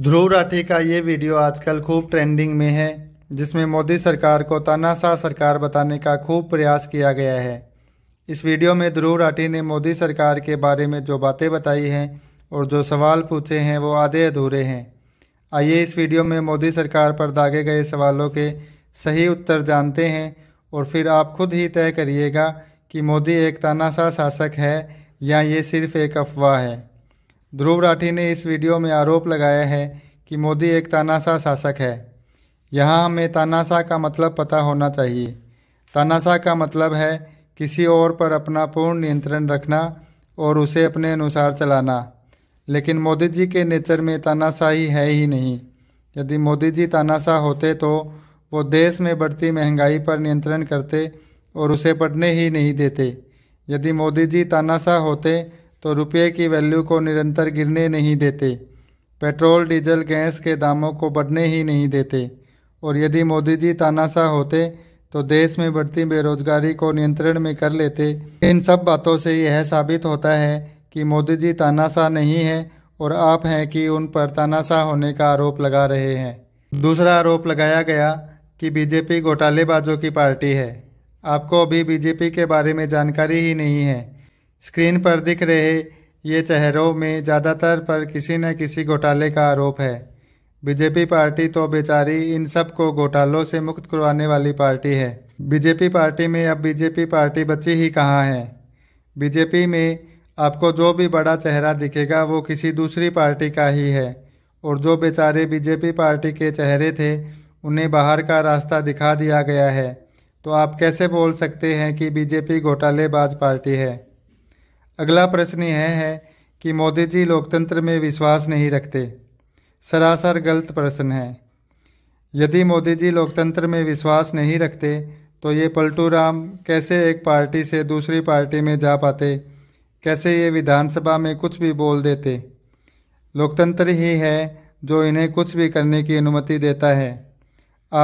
ध्रुव राठी का ये वीडियो आजकल खूब ट्रेंडिंग में है जिसमें मोदी सरकार को तानाशाह सरकार बताने का खूब प्रयास किया गया है इस वीडियो में ध्रुव राठी ने मोदी सरकार के बारे में जो बातें बताई हैं और जो सवाल पूछे हैं वो आधे अधूरे हैं आइए इस वीडियो में मोदी सरकार पर दागे गए सवालों के सही उत्तर जानते हैं और फिर आप खुद ही तय करिएगा कि मोदी एक तानाशाह शासक है या ये सिर्फ एक अफवाह है ध्रुव राठी ने इस वीडियो में आरोप लगाया है कि मोदी एक तानाशाह शासक है यहाँ हमें तानाशाह का मतलब पता होना चाहिए तानाशाह का मतलब है किसी और पर अपना पूर्ण नियंत्रण रखना और उसे अपने अनुसार चलाना लेकिन मोदी जी के नेचर में तानाशाही है ही नहीं यदि मोदी जी तानाशाह होते तो वो देश में बढ़ती महंगाई पर नियंत्रण करते और उसे पढ़ने ही नहीं देते यदि मोदी जी तानाशाह होते तो रुपये की वैल्यू को निरंतर गिरने नहीं देते पेट्रोल डीजल गैस के दामों को बढ़ने ही नहीं देते और यदि मोदी जी तानाशाह होते तो देश में बढ़ती बेरोजगारी को नियंत्रण में कर लेते इन सब बातों से यह साबित होता है कि मोदी जी तानाशाह नहीं है और आप हैं कि उन पर तानाशाह होने का आरोप लगा रहे हैं दूसरा आरोप लगाया गया कि बीजेपी घोटालेबाजों की पार्टी है आपको अभी बीजेपी के बारे में जानकारी ही नहीं है स्क्रीन पर दिख रहे ये चेहरों में ज़्यादातर पर किसी न किसी घोटाले का आरोप है बीजेपी पार्टी तो बेचारी इन सब को घोटालों से मुक्त करवाने वाली पार्टी है बीजेपी पार्टी में अब बीजेपी पार्टी बची ही कहाँ है बीजेपी में आपको जो भी बड़ा चेहरा दिखेगा वो किसी दूसरी पार्टी का ही है और जो बेचारे बीजेपी पार्टी के चेहरे थे उन्हें बाहर का रास्ता दिखा दिया गया है तो आप कैसे बोल सकते हैं कि बीजेपी घोटालेबाज पार्टी है अगला प्रश्न यह है, है कि मोदी जी लोकतंत्र में विश्वास नहीं रखते सरासर गलत प्रश्न है यदि मोदी जी लोकतंत्र में विश्वास नहीं रखते तो ये पलटू राम कैसे एक पार्टी से दूसरी पार्टी में जा पाते कैसे ये विधानसभा में कुछ भी बोल देते लोकतंत्र ही है जो इन्हें कुछ भी करने की अनुमति देता है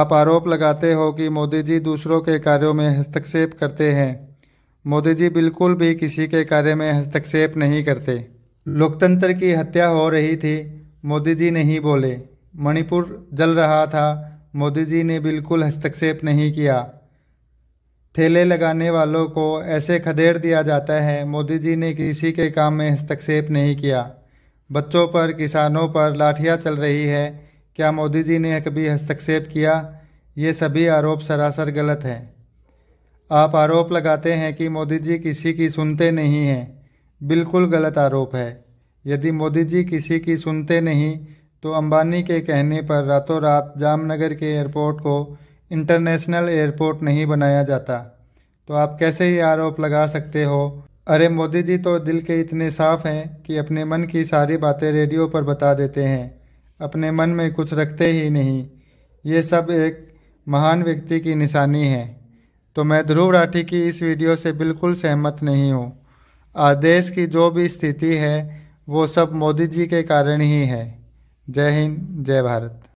आप आरोप लगाते हो कि मोदी जी दूसरों के कार्यों में हस्तक्षेप करते हैं मोदी जी बिल्कुल भी किसी के कार्य में हस्तक्षेप नहीं करते लोकतंत्र की हत्या हो रही थी मोदी जी नहीं बोले मणिपुर जल रहा था मोदी जी ने बिल्कुल हस्तक्षेप नहीं किया ठेले लगाने वालों को ऐसे खदेड़ दिया जाता है मोदी जी ने किसी के काम में हस्तक्षेप नहीं किया बच्चों पर किसानों पर लाठियाँ चल रही है क्या मोदी जी ने कभी हस्तक्षेप किया ये सभी आरोप सरासर गलत हैं आप आरोप लगाते हैं कि मोदी जी किसी की सुनते नहीं हैं बिल्कुल गलत आरोप है यदि मोदी जी किसी की सुनते नहीं तो अंबानी के कहने पर रातों रात जामनगर के एयरपोर्ट को इंटरनेशनल एयरपोर्ट नहीं बनाया जाता तो आप कैसे ये आरोप लगा सकते हो अरे मोदी जी तो दिल के इतने साफ हैं कि अपने मन की सारी बातें रेडियो पर बता देते हैं अपने मन में कुछ रखते ही नहीं ये सब एक महान व्यक्ति की निशानी है तो मैं ध्रुव राठी की इस वीडियो से बिल्कुल सहमत नहीं हूँ आज देश की जो भी स्थिति है वो सब मोदी जी के कारण ही है जय हिंद जय भारत